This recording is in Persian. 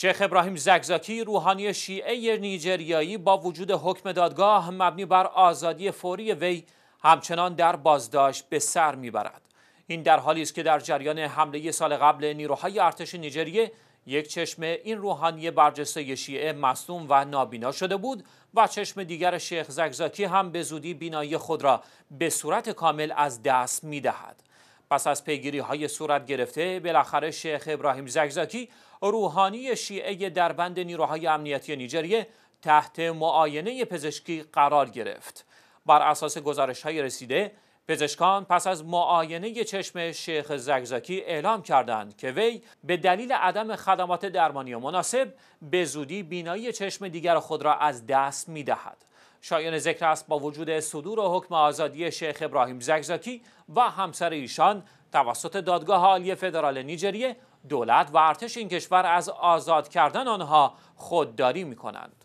شیخ ابراهیم زگزاکی روحانی شیعه نیجریایی با وجود حکم دادگاه مبنی بر آزادی فوری وی همچنان در بازداشت به سر میبرد این در حالی است که در جریان حمله سال قبل نیروهای ارتش نیجریه یک چشم این روحانی برجسته شیعه مصدوم و نابینا شده بود و چشم دیگر شیخ زگزاکی هم به زودی بینایی خود را به صورت کامل از دست میدهد پس از پیگیری های صورت گرفته بالاخره شیخ ابراهیم زگزاکی روحانی شیعه دربند نیروهای امنیتی نیجریه تحت معاینه پزشکی قرار گرفت بر اساس گزارش های رسیده پزشکان پس از معاینه چشم شیخ زگزاکی اعلام کردند که وی به دلیل عدم خدمات درمانی مناسب به زودی بینایی چشم دیگر خود را از دست می دهد. شایان ذکر است با وجود صدور و حکم آزادی شیخ ابراهیم زکزاکی و همسر ایشان توسط دادگاه عالی فدرال نیجریه دولت و ارتش این کشور از آزاد کردن آنها خودداری می کنند.